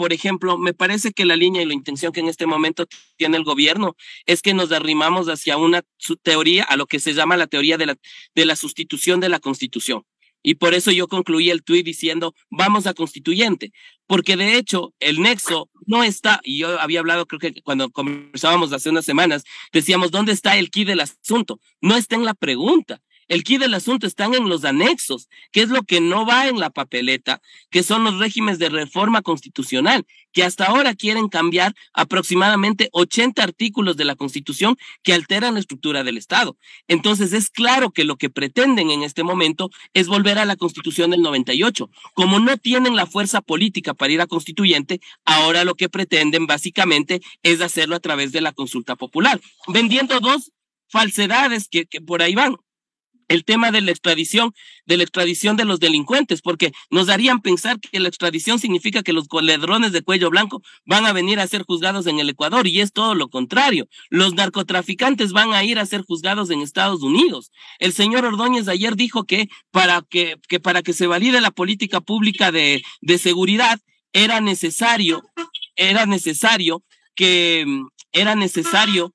por ejemplo, me parece que la línea y la intención que en este momento tiene el gobierno es que nos arrimamos hacia una teoría, a lo que se llama la teoría de la, de la sustitución de la constitución. Y por eso yo concluí el tuit diciendo, vamos a constituyente, porque de hecho el nexo no está, y yo había hablado, creo que cuando conversábamos hace unas semanas, decíamos, ¿dónde está el key del asunto? No está en la pregunta, el quid del asunto están en los anexos, que es lo que no va en la papeleta, que son los regímenes de reforma constitucional, que hasta ahora quieren cambiar aproximadamente 80 artículos de la Constitución que alteran la estructura del Estado. Entonces es claro que lo que pretenden en este momento es volver a la Constitución del 98. Como no tienen la fuerza política para ir a constituyente, ahora lo que pretenden básicamente es hacerlo a través de la consulta popular, vendiendo dos falsedades que por ahí van el tema de la extradición, de la extradición de los delincuentes, porque nos harían pensar que la extradición significa que los ladrones de cuello blanco van a venir a ser juzgados en el Ecuador y es todo lo contrario. Los narcotraficantes van a ir a ser juzgados en Estados Unidos. El señor Ordóñez ayer dijo que para que, que para que se valide la política pública de, de seguridad era necesario, era necesario que era necesario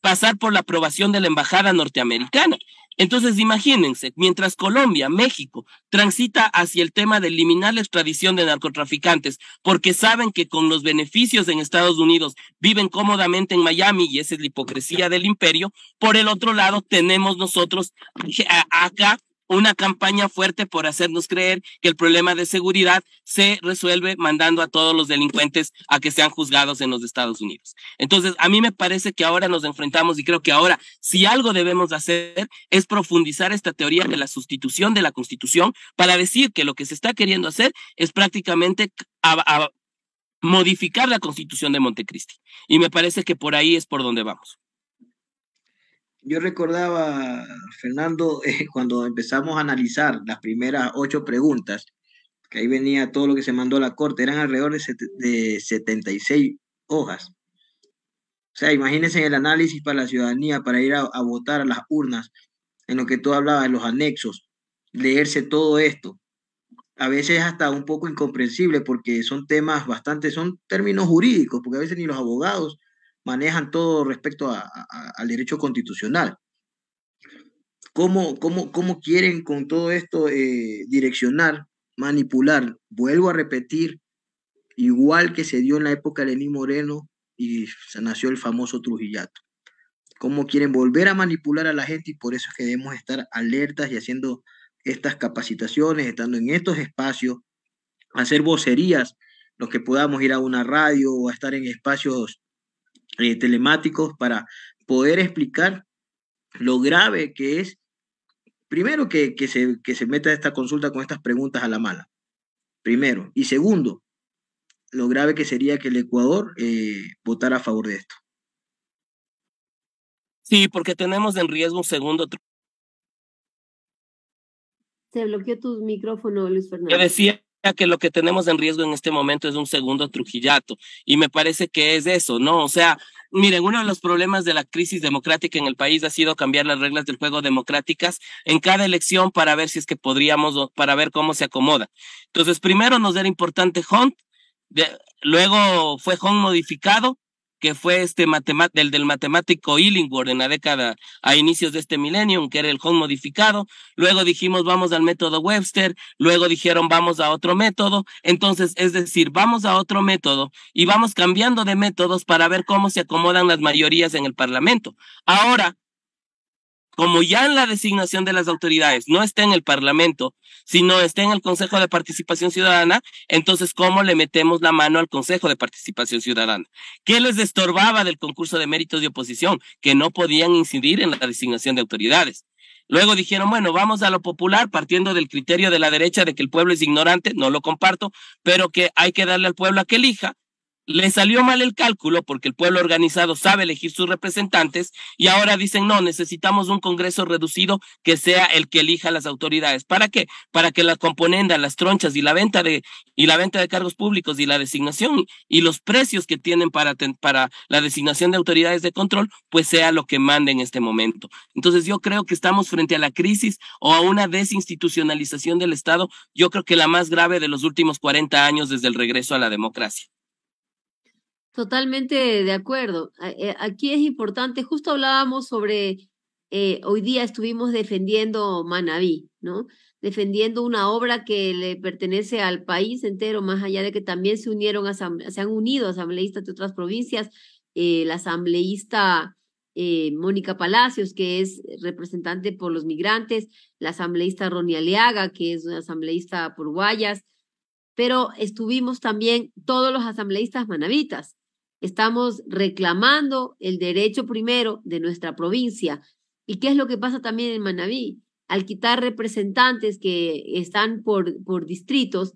pasar por la aprobación de la embajada norteamericana. Entonces, imagínense, mientras Colombia, México, transita hacia el tema de eliminar la extradición de narcotraficantes, porque saben que con los beneficios en Estados Unidos viven cómodamente en Miami y esa es la hipocresía del imperio, por el otro lado tenemos nosotros eh, acá una campaña fuerte por hacernos creer que el problema de seguridad se resuelve mandando a todos los delincuentes a que sean juzgados en los Estados Unidos. Entonces, a mí me parece que ahora nos enfrentamos y creo que ahora si algo debemos hacer es profundizar esta teoría de la sustitución de la Constitución para decir que lo que se está queriendo hacer es prácticamente modificar la Constitución de Montecristi. Y me parece que por ahí es por donde vamos yo recordaba, Fernando, eh, cuando empezamos a analizar las primeras ocho preguntas, que ahí venía todo lo que se mandó a la corte, eran alrededor de, 76 hojas. O sea, imagínense el análisis para la ciudadanía, para ir a, votar a las urnas, en lo que tú hablabas, los anexos, leerse todo esto. A veces hasta un poco incomprensible porque son temas bastante, son términos jurídicos, porque a veces ni los abogados manejan todo respecto al derecho constitucional. ¿Cómo, cómo, cómo quieren con todo esto eh, direccionar, manipular? Vuelvo a repetir, igual que se dio en la época de Lenín Moreno y se nació el famoso Trujillato. ¿Cómo quieren volver a manipular a la gente? Y por eso es que debemos estar alertas y haciendo estas capacitaciones, estando en estos espacios, hacer vocerías, los que podamos ir a una radio o a estar en espacios eh, telemáticos para poder explicar lo grave que es, primero, que, se, que se meta esta consulta con estas preguntas a la mala, primero. Y segundo, lo grave que sería que el Ecuador eh, votara a favor de esto. Sí, porque tenemos en riesgo un segundo. Se bloqueó tu micrófono, Luis Fernando. Yo decía que lo que tenemos en riesgo en este momento es un segundo Trujillato. Y me parece que es eso, ¿no? O sea, miren, uno de los problemas de la crisis democrática en el país ha sido cambiar las reglas del juego democráticas en cada elección para ver si es que podríamos, para ver cómo se acomoda. Entonces, primero nos era importante Hunt, luego fue Hunt modificado que fue este el del matemático Illingworth en la década a inicios de este milenio, que era el home modificado. Luego dijimos vamos al método Webster, luego dijeron vamos a otro método. Entonces, es decir, vamos a otro método y vamos cambiando de métodos para ver cómo se acomodan las mayorías en el Parlamento. Ahora, como ya en la designación de las autoridades no está en el Parlamento, sino está en el Consejo de Participación Ciudadana, entonces ¿cómo le metemos la mano al Consejo de Participación Ciudadana? ¿Qué les estorbaba del concurso de méritos de oposición? Que no podían incidir en la designación de autoridades. Luego dijeron, bueno, vamos a lo popular, partiendo del criterio de la derecha de que el pueblo es ignorante, no lo comparto, pero que hay que darle al pueblo a que elija. Le salió mal el cálculo porque el pueblo organizado sabe elegir sus representantes y ahora dicen, no, necesitamos un Congreso reducido que sea el que elija las autoridades. ¿Para qué? Para que la componenda, las tronchas y la venta de, y la venta de cargos públicos y la designación y los precios que tienen para, para la designación de autoridades de control, pues sea lo que mande en este momento. Entonces yo creo que estamos frente a la crisis o a una desinstitucionalización del Estado, yo creo que la más grave de los últimos 40 años desde el regreso a la democracia. Totalmente de acuerdo. Eh, aquí es importante, justo hablábamos sobre, eh, hoy día estuvimos defendiendo Manaví, ¿no? Defendiendo una obra que le pertenece al país entero, más allá de que también se unieron, se han unido asambleístas de otras provincias, eh, la asambleísta Mónica Palacios, que es representante por los migrantes, la asambleísta Ronnie Aliaga, que es una asambleísta por Guayas, pero estuvimos también todos los asambleístas manavitas, Estamos reclamando el derecho primero de nuestra provincia. ¿Y qué es lo que pasa también en Manabí? Al quitar representantes que están por, por distritos,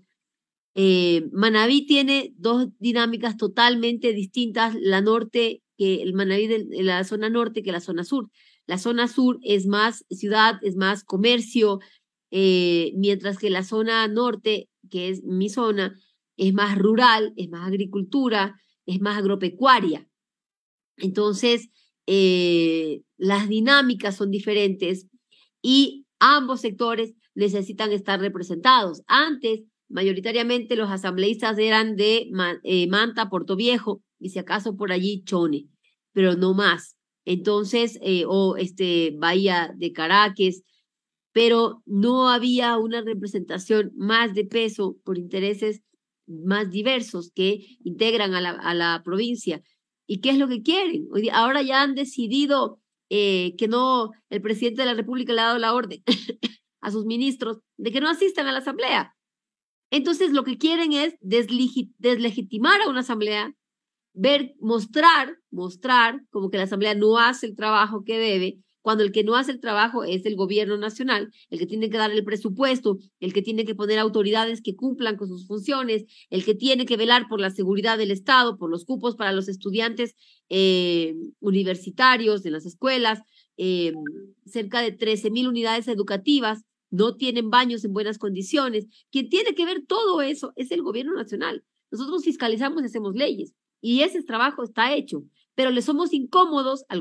eh, Manabí tiene dos dinámicas totalmente distintas, la norte que el Manabí la zona norte que la zona sur. La zona sur es más ciudad, es más comercio, eh, mientras que la zona norte, que es mi zona, es más rural, es más agricultura, es más agropecuaria. Entonces, eh, las dinámicas son diferentes y ambos sectores necesitan estar representados. Antes, mayoritariamente los asambleístas eran de eh, Manta, Puerto Viejo y si acaso por allí Chone, pero no más. Entonces, eh, o este Bahía de Caracas, pero no había una representación más de peso por intereses más diversos que integran a la, a la provincia. ¿Y qué es lo que quieren? Hoy ahora ya han decidido eh, que no, el presidente de la República le ha dado la orden a sus ministros de que no asistan a la asamblea. Entonces lo que quieren es deslegitimar a una asamblea, ver, mostrar, mostrar como que la asamblea no hace el trabajo que debe cuando el que no hace el trabajo es el gobierno nacional, el que tiene que dar el presupuesto, el que tiene que poner autoridades que cumplan con sus funciones, el que tiene que velar por la seguridad del Estado, por los cupos para los estudiantes eh, universitarios en las escuelas, eh, cerca de 13 mil unidades educativas, no tienen baños en buenas condiciones. Quien tiene que ver todo eso es el gobierno nacional. Nosotros fiscalizamos y hacemos leyes y ese trabajo está hecho, pero le somos incómodos al